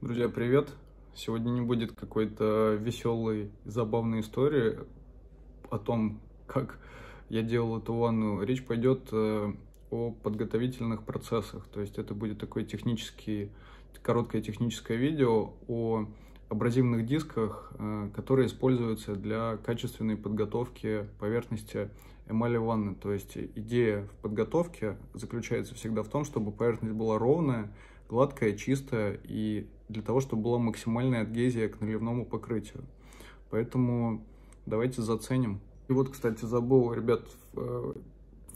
Друзья, привет! Сегодня не будет какой-то веселой, забавной истории о том, как я делал эту ванну. Речь пойдет э, о подготовительных процессах. То есть это будет такое технический, короткое техническое видео о абразивных дисках, э, которые используются для качественной подготовки поверхности эмали ванны. То есть идея в подготовке заключается всегда в том, чтобы поверхность была ровная, гладкая, чистая и для того, чтобы была максимальная адгезия к наливному покрытию. Поэтому давайте заценим. И вот, кстати, забыл, ребят, э,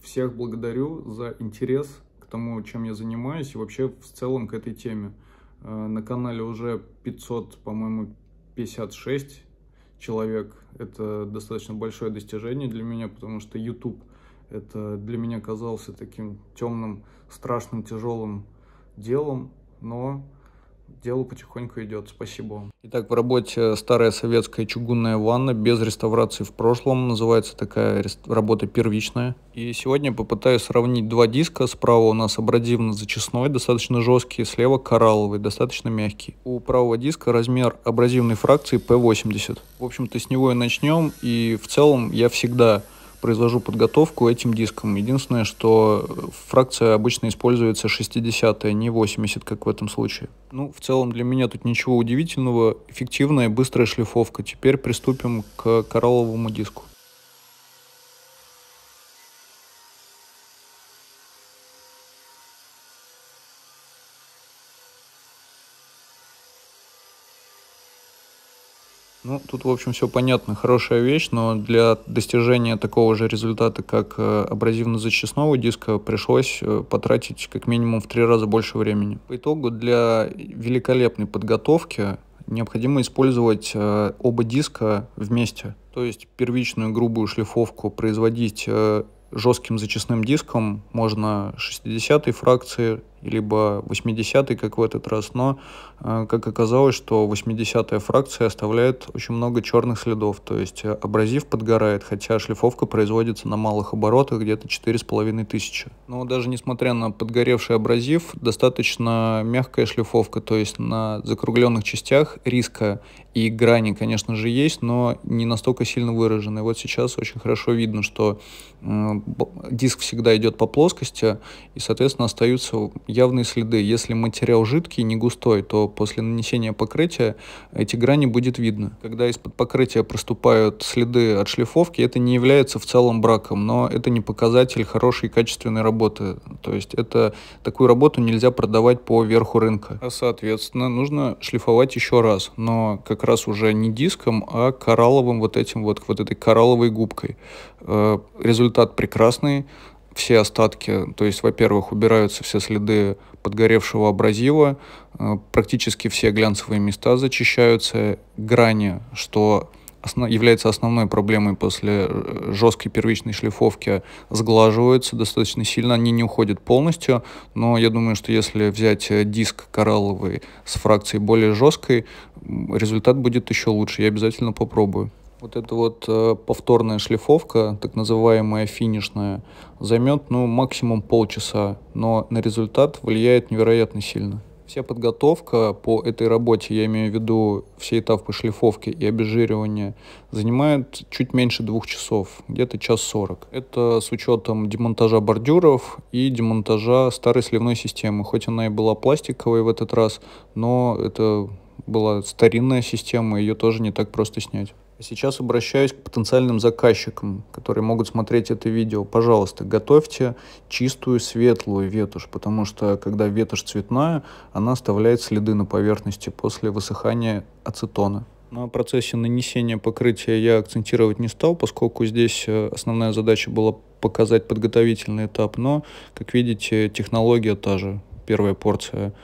всех благодарю за интерес к тому, чем я занимаюсь и вообще в целом к этой теме. Э, на канале уже 500, по-моему, 56 человек. Это достаточно большое достижение для меня, потому что YouTube это для меня казался таким темным, страшным, тяжелым делом, но дело потихоньку идет. Спасибо вам. Итак, в работе старая советская чугунная ванна без реставрации в прошлом. Называется такая работа первичная. И сегодня попытаюсь сравнить два диска. Справа у нас абразивно зачистной, достаточно жесткий, слева коралловый, достаточно мягкий. У правого диска размер абразивной фракции P80. В общем-то, с него и начнем. И в целом я всегда произвожу подготовку этим диском. Единственное, что фракция обычно используется 60 не 80, как в этом случае. Ну, в целом для меня тут ничего удивительного. Эффективная быстрая шлифовка. Теперь приступим к коралловому диску. Ну, тут, в общем, все понятно, хорошая вещь, но для достижения такого же результата, как э, абразивно-зачистного диска, пришлось э, потратить как минимум в три раза больше времени. По итогу для великолепной подготовки необходимо использовать э, оба диска вместе. То есть первичную грубую шлифовку производить жестким зачистным диском можно 60-й фракции, либо 80-й, как в этот раз, но, э, как оказалось, что 80-я фракция оставляет очень много черных следов, то есть э, абразив подгорает, хотя шлифовка производится на малых оборотах, где-то 4,5 тысячи. Но даже несмотря на подгоревший абразив, достаточно мягкая шлифовка, то есть на закругленных частях риска и грани, конечно же, есть, но не настолько сильно выражены. Вот сейчас очень хорошо видно, что э, диск всегда идет по плоскости, и, соответственно, остаются явные следы. Если материал жидкий, не густой, то после нанесения покрытия эти грани будет видно. Когда из-под покрытия проступают следы от шлифовки, это не является в целом браком, но это не показатель хорошей качественной работы. То есть это такую работу нельзя продавать по верху рынка. А соответственно, нужно шлифовать еще раз, но как раз уже не диском, а коралловым вот этим вот, вот этой коралловой губкой. Э, результат прекрасный, все остатки, то есть, во-первых, убираются все следы подгоревшего абразива, э, практически все глянцевые места зачищаются, грани, что является основной проблемой после э, жесткой первичной шлифовки, сглаживаются достаточно сильно, они не уходят полностью, но я думаю, что если взять э, диск коралловый с фракцией более жесткой, результат будет еще лучше, я обязательно попробую. Вот эта вот э, повторная шлифовка, так называемая финишная, займет ну, максимум полчаса, но на результат влияет невероятно сильно. Вся подготовка по этой работе, я имею в виду все этапы шлифовки и обезжиривания, занимает чуть меньше двух часов, где-то час сорок. Это с учетом демонтажа бордюров и демонтажа старой сливной системы. Хоть она и была пластиковой в этот раз, но это была старинная система, ее тоже не так просто снять. Сейчас обращаюсь к потенциальным заказчикам, которые могут смотреть это видео. Пожалуйста, готовьте чистую светлую ветошь, потому что когда ветошь цветная, она оставляет следы на поверхности после высыхания ацетона. На процессе нанесения покрытия я акцентировать не стал, поскольку здесь э, основная задача была показать подготовительный этап, но, как видите, технология та же. Первая порция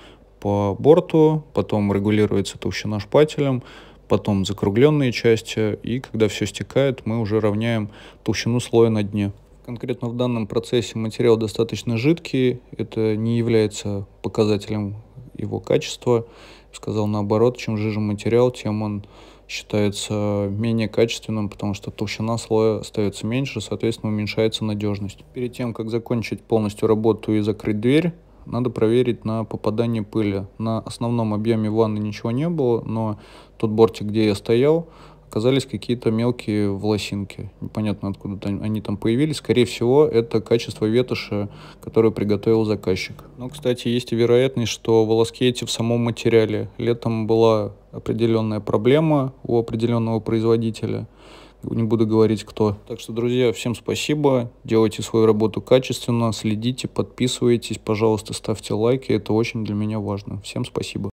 по борту, потом регулируется толщина шпателем, потом закругленные части, и когда все стекает, мы уже равняем толщину слоя на дне. Конкретно в данном процессе материал достаточно жидкий, это не является показателем его качества. Сказал наоборот, чем жиже материал, тем он считается менее качественным, потому что толщина слоя остается меньше, соответственно уменьшается надежность. Перед тем, как закончить полностью работу и закрыть дверь, надо проверить на попадание пыли. На основном объеме ванны ничего не было, но тот бортик, где я стоял, оказались какие-то мелкие волосинки. Непонятно, откуда они там появились. Скорее всего, это качество ветоши, которое приготовил заказчик. Но, кстати, есть и вероятность, что волоски эти в самом материале. Летом была определенная проблема у определенного производителя – не буду говорить кто. Так что, друзья, всем спасибо, делайте свою работу качественно, следите, подписывайтесь, пожалуйста, ставьте лайки, это очень для меня важно. Всем спасибо.